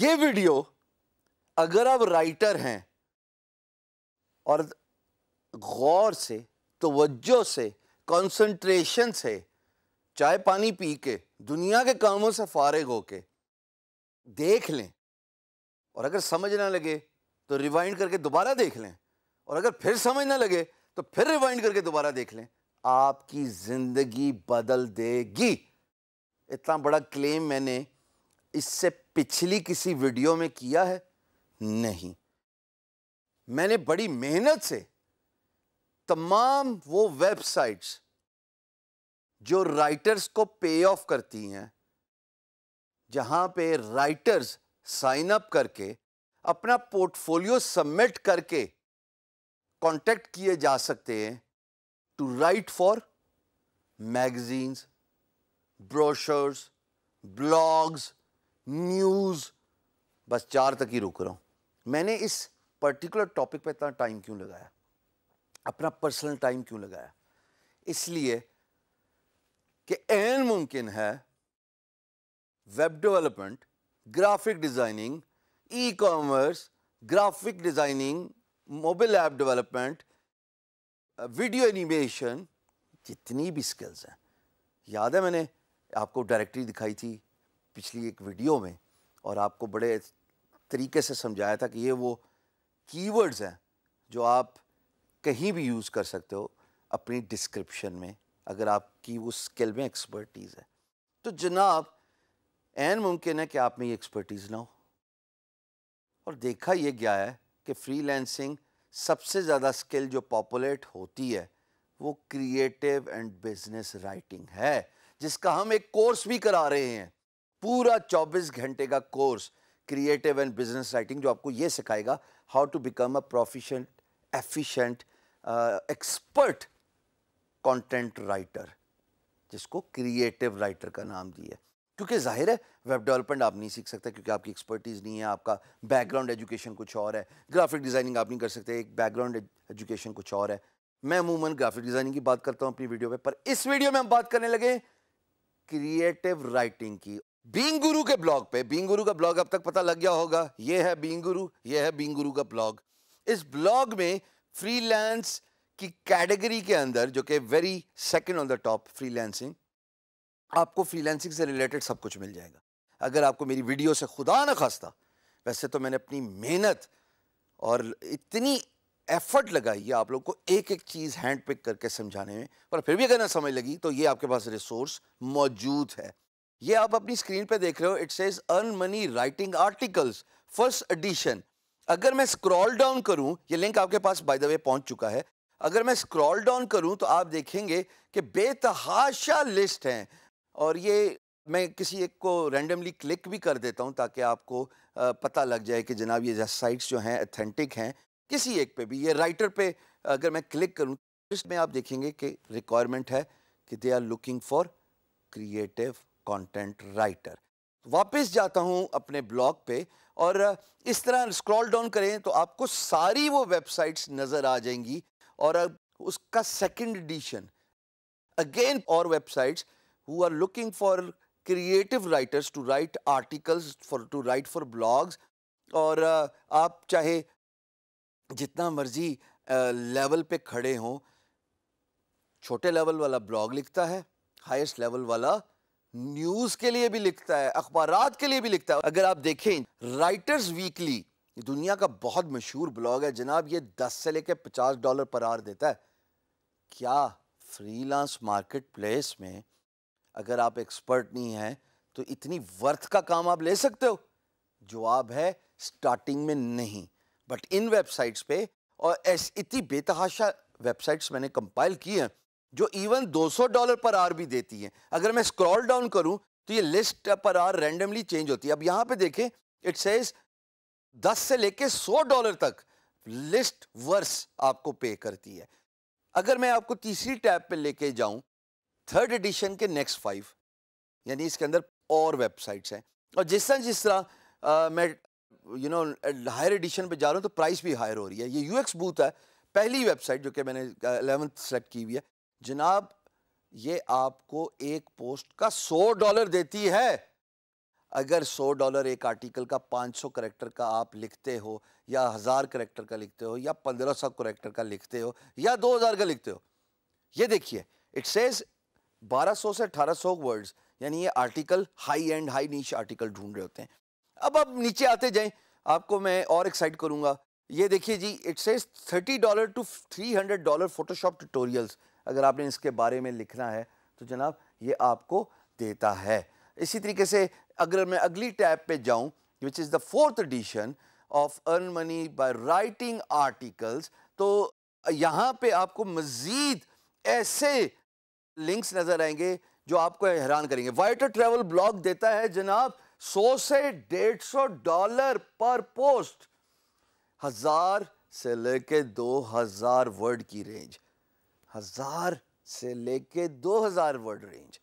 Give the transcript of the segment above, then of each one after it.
ये वीडियो अगर आप राइटर हैं और गौर से तोज्जो से कंसंट्रेशन से चाय पानी पी के दुनिया के कामों से फारग हो के देख लें और अगर समझ ना लगे तो रिवाइंड करके दोबारा देख लें और अगर फिर समझ ना लगे तो फिर रिवाइंड करके दोबारा देख लें आपकी ज़िंदगी बदल देगी इतना बड़ा क्लेम मैंने इससे पिछली किसी वीडियो में किया है नहीं मैंने बड़ी मेहनत से तमाम वो वेबसाइट्स जो राइटर्स को पे ऑफ करती हैं जहां पे राइटर्स साइन अप करके अपना पोर्टफोलियो सबमिट करके कांटेक्ट किए जा सकते हैं to write for magazines brochures blogs news बस चार तक ही रुक रहा हूँ मैंने इस पर्टिकुलर टॉपिक पे इतना टाइम क्यों लगाया अपना पर्सनल टाइम क्यों लगाया इसलिए कि एन मुमकिन है web development graphic designing e commerce graphic designing mobile app development video animation जितनी भी स्किल्स हैं याद है मैंने आपको डायरेक्टरी दिखाई थी पिछली एक वीडियो में और आपको बड़े तरीके से समझाया था कि ये वो कीवर्ड्स हैं जो आप कहीं भी यूज़ कर सकते हो अपनी डिस्क्रिप्शन में अगर आपकी उस स्किल में एक्सपर्टीज़ है तो जनाब एन मुमकिन है कि आप में ये एक्सपर्टीज़ ना हो और देखा यह गया है कि फ्रीलैंसिंग सबसे ज़्यादा स्किल जो पॉपुलेट होती है वो क्रिएटिव एंड बिजनेस राइटिंग है जिसका हम एक कोर्स भी करा रहे हैं पूरा 24 घंटे का course creative and business writing जो आपको ये सिखाएगा how to become a proficient efficient expert content writer जिसको क्रिएटिव राइटर का नाम दिया क्योंकि जाहिर है वेब डेवलपमेंट आप नहीं सीख सकते क्योंकि आपकी एक्सपर्टीज़ नहीं है आपका बैकग्राउंड एजुकेशन कुछ और है ग्राफिक डिज़ाइनिंग आप नहीं कर सकते एक बैकग्राउंड एजुकेशन कुछ और है मैं अमूमन ग्राफिक डिज़ाइनिंग की बात करता हूँ अपनी वीडियो पे पर इस वीडियो में हम बात करने लगे क्रिएटिव राइटिंग की बींग गुरु के ब्लॉग पे बींग गुरु का ब्लॉग अब तक पता लग गया होगा ये है बींग गुरु ये है बींग गुरु का ब्लॉग इस ब्लॉग में फ्रीलांस की कैटेगरी के अंदर जो कि very second on the top freelancing आपको फ्रीलांसिंग से रिलेटेड सब कुछ मिल जाएगा अगर आपको मेरी वीडियो से खुदा न खास्ता वैसे तो मैंने अपनी मेहनत और इतनी एफर्ट लगाई है आप लोग को एक एक चीज़ हैंड पिक करके समझाने में पर फिर भी अगर ना समझ लगी तो ये आपके पास रिसोर्स मौजूद है ये आप अपनी स्क्रीन पे देख रहे हो it says earn money writing articles first edition अगर मैं स्क्रॉल डाउन करूं ये लिंक आपके पास बाय द वे पहुंच चुका है अगर मैं स्क्रॉल डाउन करूं तो आप देखेंगे कि बेतहाशा लिस्ट हैं और ये मैं किसी एक को रैंडमली क्लिक भी कर देता हूं ताकि आपको पता लग जाए कि जनाब ये साइट्स जो हैं अथेंटिक हैं किसी एक पे भी ये राइटर पे अगर मैं क्लिक करूं इसमें आप देखेंगे कि रिक्वायरमेंट है कि they are looking for creative content writer वापस जाता हूं अपने ब्लॉग पे और इस तरह स्क्रॉल डाउन करें तो आपको सारी वो वेबसाइट्स नज़र आ जाएंगी और उसका सेकंड एडिशन अगेन और websites who are looking for creative writers to write articles for to write for blogs और आप चाहे जितना मर्जी लेवल पे खड़े हों छोटे लेवल वाला ब्लॉग लिखता है हाईएस्ट लेवल वाला न्यूज़ के लिए भी लिखता है अखबार के लिए भी लिखता है अगर आप देखें राइटर्स वीकली दुनिया का बहुत मशहूर ब्लॉग है जनाब ये दस से लेकर पचास डॉलर पर आर देता है क्या फ्रीलांस मार्केट प्लेस में अगर आप एक्सपर्ट नहीं हैं तो इतनी वर्थ का काम आप ले सकते हो जवाब है स्टार्टिंग में नहीं बट इन वेबसाइट्स पे और इतनी बेतहाशा वेबसाइट्स मैंने कंपाइल की हैं जो इवन 200 डॉलर पर आर भी देती हैं अगर मैं स्क्रॉल डाउन करूं तो ये लिस्ट पर आर रैंडमली चेंज होती है अब यहां पे देखें इट सेज 10 से लेके 100 डॉलर तक लिस्ट वर्स आपको पे करती है अगर मैं आपको तीसरी टैब पे लेके जाऊं थर्ड एडिशन के नेक्स्ट फाइव यानी इसके अंदर और वेबसाइट्स हैं और जिस तरह जिस तरह मैं यू नो हायर एडिशन पे जा रहा हूँ तो प्राइस भी हायर हो रही है ये यूएक्स बूथ है पहली वेबसाइट जो कि मैंने अलेवेंथ सेलेक्ट की हुई है जनाब ये आपको एक पोस्ट का सौ डॉलर देती है अगर सौ डॉलर एक आर्टिकल का पाँच सौ करेक्टर का आप लिखते हो या हज़ार करेक्टर का लिखते हो या पंद्रह सौ करेक्टर का लिखते हो या दो हज़ार का लिखते हो ये देखिए इट सेज बारह सौ से अठारह सौ वर्ड्स यानी ये article high end high niche article ढूंढ रहे होते हैं अब आप नीचे आते जाएं आपको मैं और एक्साइट करूंगा ये देखिए जी it says thirty dollar to three hundred dollar Photoshop tutorials अगर आपने इसके बारे में लिखना है तो जनाब ये आपको देता है इसी तरीके से अगर मैं अगली टैब पे जाऊं which is the fourth edition of earn money by writing articles तो यहाँ पे आपको मज़ीद ऐसे लिंक्स नज़र आएंगे जो आपको हैरान करेंगे वाइटर ट्रेवल ब्लॉग देता है जनाब सौ से डेढ़ सौ डॉलर पर पोस्ट हज़ार से लेके दो हज़ार वर्ड की रेंज हज़ार से लेके हज़ार वर्ड रेंज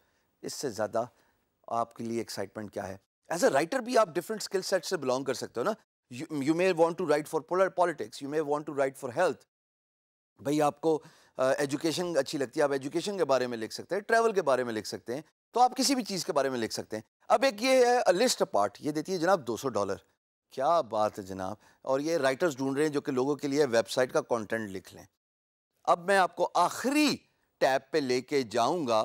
इससे ज़्यादा आपके लिए एक्साइटमेंट क्या है एज अ राइटर भी आप डिफरेंट स्किल सेट से बिलोंग कर सकते हो ना you may want to write for polar politics you may want to write for health भाई आपको एजुकेशन uh, अच्छी लगती है आप एजुकेशन के बारे में लिख सकते हैं ट्रैवल के बारे में लिख सकते हैं तो आप किसी भी चीज़ के बारे में लिख सकते हैं अब एक ये है लिस्ट पार्ट ये देती है जनाब 200 डॉलर क्या बात है जनाब और ये राइटर्स ढूंढ रहे हैं जो कि लोगों के लिए वेबसाइट का कंटेंट लिख लें अब मैं आपको आखिरी टैब पे लेके जाऊंगा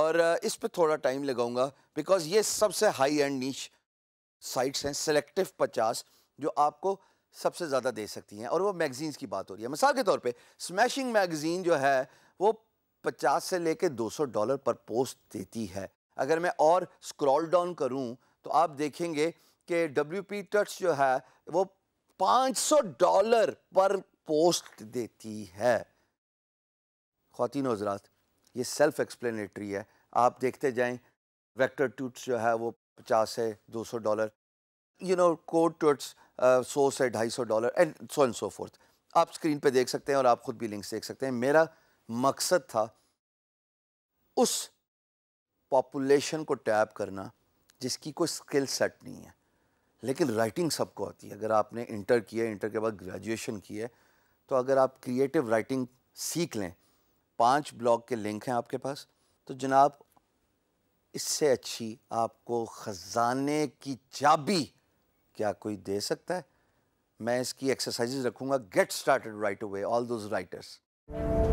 और इस पे थोड़ा टाइम लगाऊंगा बिकॉज ये सबसे हाई एंड नीच साइट्स हैं सेलेक्टिव पचास जो आपको सबसे ज़्यादा दे सकती हैं और वो मैगजीन्स की बात हो रही है मिसाल के तौर पे स्मैशिंग मैगज़ीन जो है वो पचास से लेके दो सौ डॉलर पर पोस्ट देती है अगर मैं और स्क्रॉल डाउन करूँ तो आप देखेंगे कि डब्ल्यू पी टट्स जो है वो सौ डॉलर पर पोस्ट देती है खातिन हजरात ये सेल्फ एक्सप्लेनेटरी है आप देखते जाएं वेक्टर टूट्स जो है वो पचास है दो सौ dollar you know code tuts सौ से ढाई सौ dollar and so and so forth आप स्क्रीन पे देख सकते हैं और आप ख़ुद भी लिंक्स देख सकते हैं मेरा मकसद था उस पॉपुलेशन को टैप करना जिसकी कोई स्किल सेट नहीं है लेकिन राइटिंग सबको आती है अगर आपने इंटर किया इंटर के बाद ग्रेजुएशन की है तो अगर आप क्रिएटिव राइटिंग सीख लें पांच ब्लॉग के लिंक हैं आपके पास तो जनाब इससे अच्छी आपको ख़जाने की चाबी क्या कोई दे सकता है मैं इसकी एक्सरसाइजेज रखूँगा get started right away all those writers